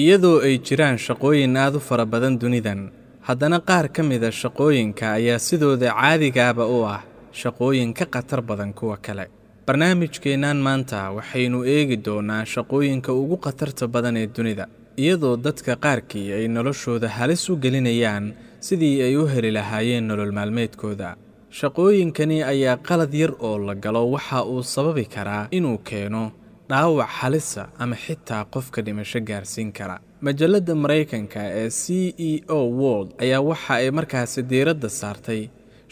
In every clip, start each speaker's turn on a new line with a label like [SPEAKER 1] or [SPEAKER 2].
[SPEAKER 1] iyadoo ay jiraan shaqooyin aad u fara badan dunidan haddana qaar ka mida ah shaqooyinka ayaa sidooda caadigaaba u ah shaqooyin ka khatar badan kuwa kale barnaamijkeennan maanta waxaynu eegi doonaa shaqooyinka ugu khatarta badan ee dunida iyadoo dadka qaarkii ay noloshooda halis u gelinayaan sidii ay u heli lahaayeen nolol maalmeedkooda shaqooyinkani ayaa qalad yar oo la galo waxa uu sababi karaa inuu keeno dhaawac halisa ama xitaa qofka dhimasho gaarsiin kara majalladda maraykanka ee c e o world ayaa waxa ay markaasi diiradda saartay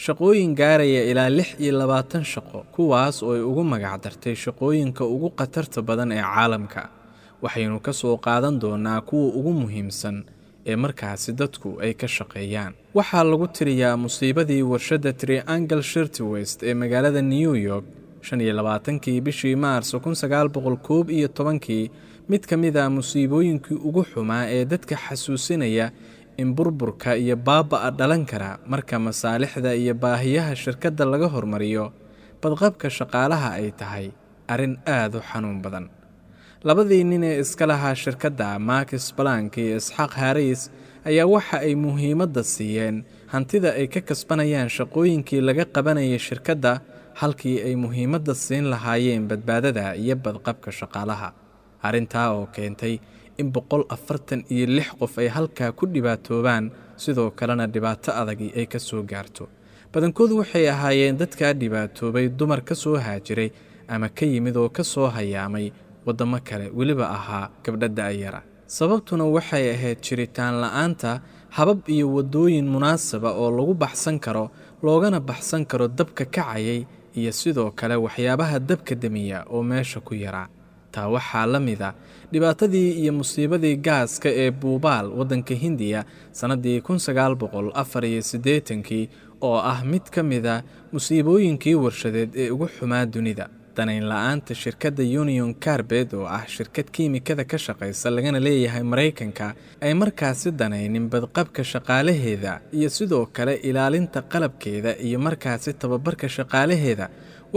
[SPEAKER 1] shaqooyin gaaraya ilaa lix iyo labaatan shaqo kuwaas oo ay ugu magac dartay shaqooyinka ugu khatarta badan ee caalamka waxaynu ka soo qaadan doonaa kuwa ugu muhiimsan ee markaasi dadku ay ka shaqeeyaan waxaa lagu tiriyaa musiibadii warshadda triangle shirty west ee magaalada new york shan bishii maars kun iyo tobankii mid ka mid a ah musiibooyinkii ugu xumaa ee dadka xasuusinaya in burburka iyo baaba'a dhalan kara marka masaalixda iyo baahiyaha shirkadda laga hormariyo badqabka shaqaalaha ay tahay arrin aad u xanuun badan labadii nin ee iska lahaa shirkadda makis blank iyo isxaaq haris ayaa waxa ay muhiimadda siiyeen hantida ay ka kasbanayaan shaqooyinkii laga qabanaya shirkadda halkii ay muhiimadda siin lahaayeen badbaadada iyo badqabka shaqaalaha arrintaa oo keentay in boqol afartan iyo lix qof ay halkaa ku dhibaatoobaan sidoo kalena dhibaato adagi ay ka soo gaarto badankoodu waxay ahaayeen dadkaa dhibaatoobay dumar ka soo haajiray ama ka yimid oo ka soo hayaamay waddamo kale weliba ahaa gabdha da'yara sababtuna waxay ahayd jiritaan la'aanta habab iyo waddooyin munaasaba oo lagu baxsan karo loogana baxsan karo dabka kacayay iyo sidoo kale waxyaabaha dabka demiya oo meesha ku yaraa taa waxaa la mid a ah dhibaatadii iyo musiibadii gaaska ee buubaal waddanka hindiya sannaddii kii oo ah mid ka mid a ah musiibooyinkii warshadeed ee ugu xumaa dunida daneyn la shirkadda union carbet oo ah shirkad kiimikada ka shaqaysa lagana leeyahay maraykanka ay markaasi danaynin badqabka shaqaalaheeda iyo sidoo kale ilaalinta qalabkeeda iyo markaasi tababarka shaqaalaheeda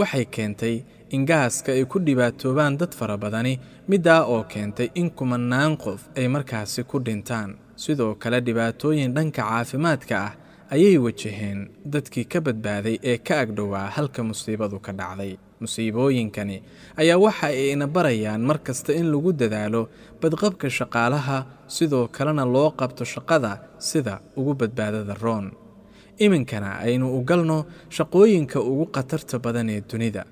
[SPEAKER 1] waxay keentay in gaaska ay ku dhibaatoobaan dad fara badani middaa oo keentay in kumanaan qof ay markaasi ku dhintaan sidoo kale dhibaatooyin dhanka caafimaadka ah ayay wajaheen dadkii ka badbaaday ee ka agdhowaa halka musiibadu ka dhacday musiibooyinkani ayaa waxa ay ina barayaan mar kasta in lagu dadaalo badqabka shaqaalaha sidoo kalena loo qabto shaqada sida ugu badbaadada roon iminkana aynu u galno shaqooyinka ugu khatarta badan ee dunida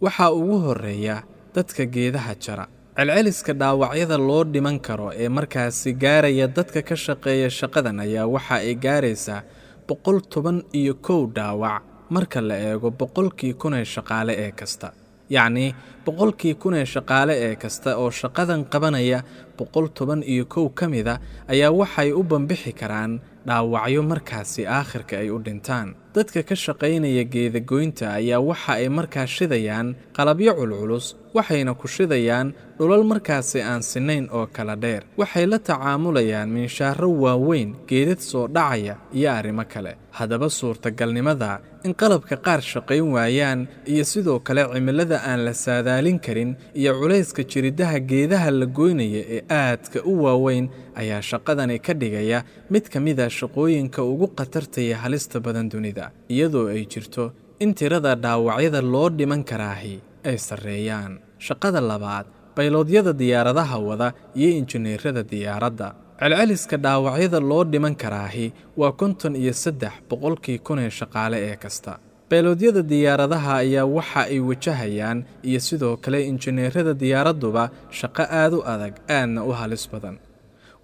[SPEAKER 1] waxaa ugu horreeya dadka geedaha jara celceliska dhaawacyada loo dhiman karo ee markaasi gaaraya dadka ka shaqeeya shaqadan ayaa waxa ay gaaraysaa boqol toban iyo kow dhaawac marka la eego boqolkii kunee shaqaale ee kasta yacnii boqolkii kunee shaqaale ee kasta oo shaqadan qabanaya boqol toban iyo kow ka mida ayaa waxay u bambixi karaan dhaawacyo markaasi aakhirka ay u dhintaan dadka ka shaqaynaya geedagoynta ayaa waxa ay markaa shidayaan qalabyo culculus waxayna ku shidayaan dhulal markaasi aan sinayn oo kala dheer waxay la tacaamulayaan minshaaro waaweyn geedad soo dhacaya iyo arrimo kale haddaba suurtagalnimada in qalabka qaar shaqayn waayaan iyo sidoo kale cimilada aan la saadaalin karin iyo culayska jiridaha geedaha la goynaya ee aadka u waaweyn ayaa shaqadani ka dhigaya mid ka mida shaqooyinka ugu khatartaya halista badan dunida iyadoo ay jirto in tirada dhaawacyada loo dhiman karaahi ay sarreeyaan shaqada labaad bayloodyada diyaaradaha wada iyo injineerada diyaaradda celceliska dhaawacyada loo dhiman karaahi waa konton iyo saddex boqolkii kunee shaqaale ee kasta beeloodyada diyaaradaha ayaa waxa ay wajahayaan iyo sidoo kale injineerada diyaaradduba shaqo aad u adag aadna u halis badan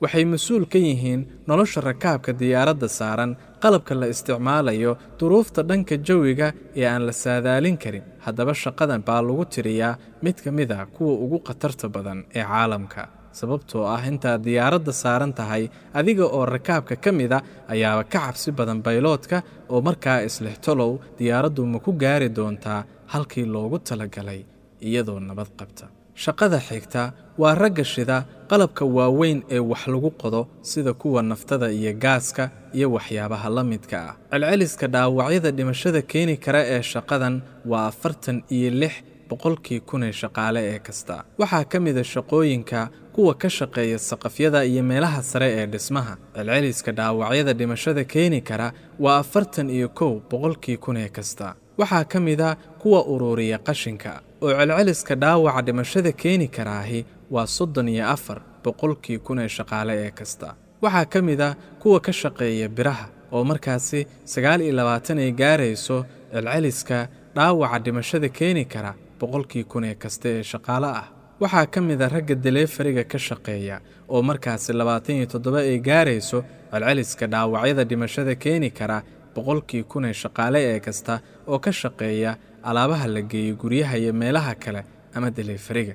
[SPEAKER 1] waxay mas-uul ka yihiin nolosha rakaabka diyaaradda saaran qalabka la isticmaalayo duruufta dhanka jawiga ee aan la saadaalin karin haddaba shaqadan baa lagu tiriyaa mid ka mid a ah kuwa ugu khatarta badan ee caalamka sababtoo ah intaa diyaaradda saaran tahay adiga oo rakaabka ka mid a ayaaba ka cabsi badan bayloodka oo markaa islixtolow diyaaraddu ma ku gaari doontaa halkii loogu talagalay iyadoo nabad qabta shaqada xigta waa ragga shida qalabka waaweyn ee wax lagu qodo sida kuwa naftada iyo gaaska iyo waxyaabaha la midka ah celceliska dhaawacyada dhimashada keeni kara ee shaqadan waa afartan iyo lix boqolkii kun ee shaqaale ee kasta waxaa ka mida ah shaqooyinka kuwa ka shaqeeya saqafyada iyo meelaha sare ee dhismaha celceliska dhaawacyada dhimashada keeni kara waa afartan iyo kow boqolkii kun ee kasta waxaa ka mida ah kuwa uruuriya qashinka oo celceliska dhaawaca dhimashada keeni karaahi waa soddon iyo afar boqolkii kun ee shaqaale ee kasta waxaa ka mid a ah kuwa ka shaqeeya biraha oo markaasi sagaal iyo labaatan ay gaarayso celceliska dhaawaca dhimashada keeni kara boqolkii kun ee kasta ee shaqaale ah waxaa ka mid a ah ragga daleefariga ka shaqeeya oo markaasi labaatan iyo toddoba ay gaarayso celceliska dhaawacyada dhimashada keeni kara boqolkii kun ee shaqaale ee kasta oo ka shaqeeya alaabaha la geeyey guryaha iyo meelaha kale ama daleefariga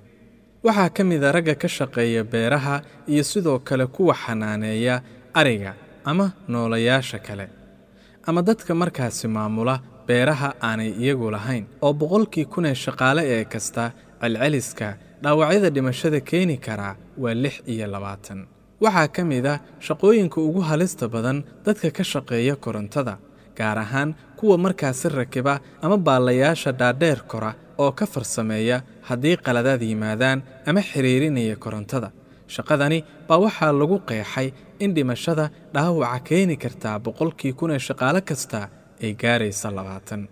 [SPEAKER 1] waxaa ka mid a ah ragga ka shaqeeya beeraha iyo sidoo kale kuwa xanaaneeya ariga ama noolayaasha kale ama dadka markaasi maamula beeraha aanay iyagu lahayn oo boqolkii kun ee shaqaale ee kasta celceliska dhaawacyada dhimashada keeni karaa waa lix iyo labaatan waxaa ka mid ah shaqooyinka ugu halista badan dadka ka shaqeeya korontada gaar ahaan kuwa markaasi rakiba ama baallayaasha dhaadheer kora oo ka farsameeya haddii qaladaad yimaadaan ama xiriirinaya korontada shaqadani baa waxaa lagu qeexay in dhimashada dhaawaca keeni kartaa boqolkii kun ee shaqaale kasta ay gaaraysa labaatan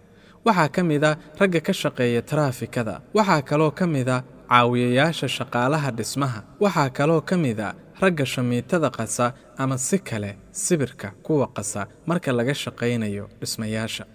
[SPEAKER 1] waxaa ka mid a ah ragga ka shaqeeya taraafikada waxaa kaloo ka mid a ah caawiyayaasha shaqaalaha dhismaha waxaa kaloo ka mid a ah ragga shamiitada qasa ama si kale sibirka kuwa qasa marka laga shaqaynayo dhismayaasha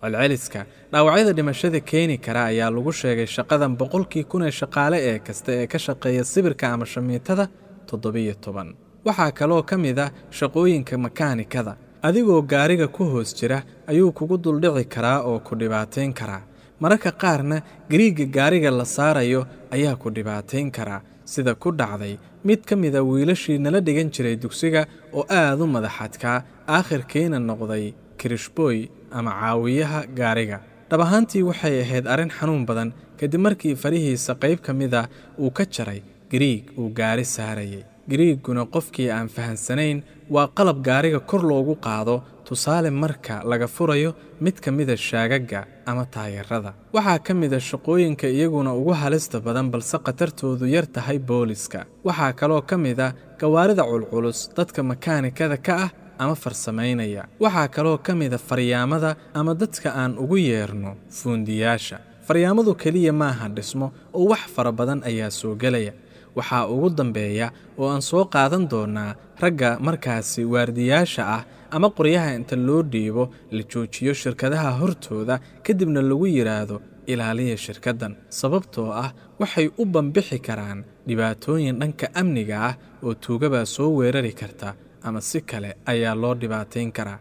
[SPEAKER 1] celceliska dhaawacyada dhimashada keeni kara ayaa lagu sheegay shaqadan boqolkii kunee shaqaale ee kasta ee ka shaqeeya sibirka ama shamiitada toddobiyo toban waxaa kaloo ka mid a shaqooyinka makaanikada adigoo gaariga ku hoos jira ayuu kugu duldhici karaa oo ku dhibaateyn karaa mararka qaarna gariigga gaariga la saarayo ayaa ku dhibaatayn karaa sida ku dhacday mid ka mida wiilashii nala dhigan jiray dugsiga oo aad u madaxadkaa aakhirkiina noqday kirishbooy ama caawiyaha gaariga dhab ahaantii waxay ahayd arrin xanuun badan kadib markii farihiisa qayb ka mida uu ka jaray gariig uu gaari saarayay Gariiguna qofkii aan fahansanayn waa qalab gaariga kor loogu qaado tusaale marka laga furayo mid ka mida ah shaagagga ama taayarada waxaa ka mida ah shaqooyinka iyaguna ugu halista badan balse khatartoodu yar tahay booliska waxaa kaloo ka mid a ah gawaarida culculus dadka makaanikada ka ah ama farsamaynaya waxaa kaloo ka mida faryaamada ama dadka aan ugu yeerno fuundiyaasha faryaamadu keliya maaha dhismo oo wax fara badan ayaa soo gelaya waxaa ugu dambeeya oo aan soo qaadan doonaa ragga markaasi waardiyaasha ah ama qoryaha inta loo dhiibo la joojiyo shirkadaha hortooda kadibna lagu yidhaahdo ilaaliya shirkaddan sababtoo ah waxay u banbixi karaan dhibaatooyin dhanka amniga ah oo tuugabaa soo weerari karta ama si kale ayaa loo dhibaatayn karaa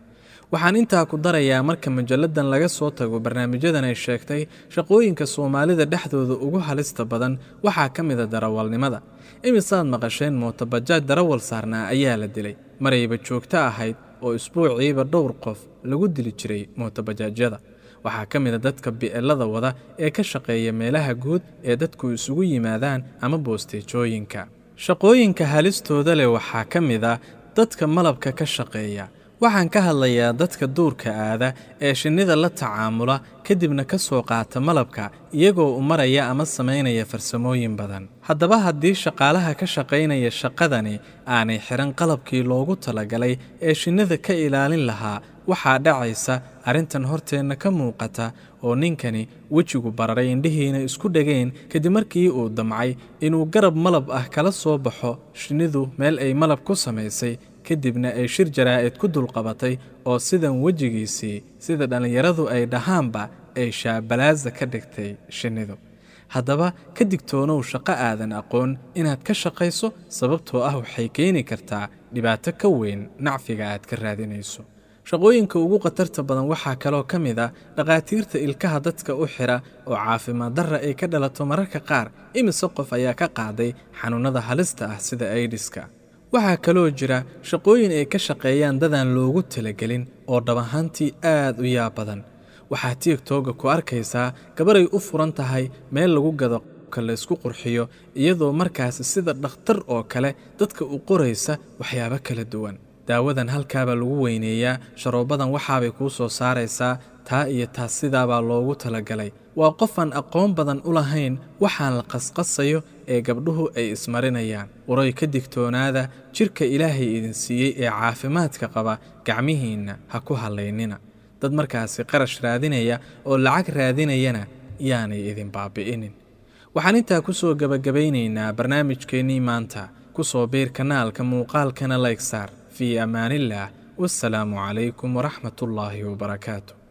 [SPEAKER 1] waxaan intaa ku darayaa marka majalladan laga soo tago barnaamijyadan ay sheegtay shaqooyinka soomaalida dhexdooda ugu halista badan waxaa ka mida darawalnimada imisaad maqasheen mootobajaaj darawal saarnaa ayaa la dilay marayba joogto ahayd oo isbuuciiba dhowr qof lagu dili jiray mootobajaajyada waxaa ka mida dadka bi'elada wada ee ka shaqeeya meelaha guud ee dadku isugu yimaadaan ama boosteejooyinka shaqooyinka halistooda leh waxaa ka mid a dadka malabka ka shaqeeya waxaan ka hadlayaa dadka duurka aada ee shinnida la tacaamula kadibna ka soo qaata malabka iyagoo u maraya ama samaynaya farsamooyin badan haddaba haddii shaqaalaha ka shaqaynaya shaqadani aanay xiran qalabkii loogu talagalay ee shinnida ka ilaalin lahaa waxaa dhacaysa arrintan horteenna ka muuqata oo ninkani wejigu bararay indhihiina isku dhegeen kadib markii uu damcay inuu garab malab ah kala soo baxo shinnidu meel ay malab ku samaysay kadibna ay shir jaraa'id ku dulqabatay oo sidan wejigiisii sida dhallinyaradu ay dhahaanba ay shaabalaaza ka dhigtay shinnidu haddaba ka digtoonow shaqo aadan aqoon inaad ka shaqayso sababtoo ah waxay keeni kartaa dhibaato ka weyn nacfiga aad ka raadinayso shaqooyinka ugu khatarta badan waxaa kaloo ka mid a ah dhakhaatiirta ilkaha dadka u xira oo caafimaad darra ay ka dhalato mararka qaar imise qof ayaa ka qaaday xanuunada halista ah sida aidiska waxaa kaloo jira shaqooyin ay ka shaqeeyaan dadaan loogu talagelin oo dhab aad u yaab badan waxaa tiigtooga ku arkaysaa gabaray u furan tahay meel lagu gado ka laysku qurxiyo iyadoo markaasi sida dhakhtar oo kale dadka u qoraysa waxyaabo kala duwan daawadan halkaabaa lagu weyneeyaa sharoobadan waxaabay kuu soo saaraysaa taa iyo taa sidaabaa loogu talagalay waa qof aan aqoon badan u lahayn waxaan la qasqasayo ee gabdhuhu ay ismarinayaan waray ka digtoonaada jidhka ilaahay idin siiyey ee caafimaadka qaba gacmihiinna ha ku hallaynina dad markaasi qarash raadinaya oo lacag raadinayana yaanay idin baabi'inin waxaan intaa ku soo gebagabaynaynaa barnaamijkeennii maanta ku soo biir kanaalka muuqaalkana laygsaar fii ammaanillaah wassalaamu calaykum waraxmatullaahi wabarakaatu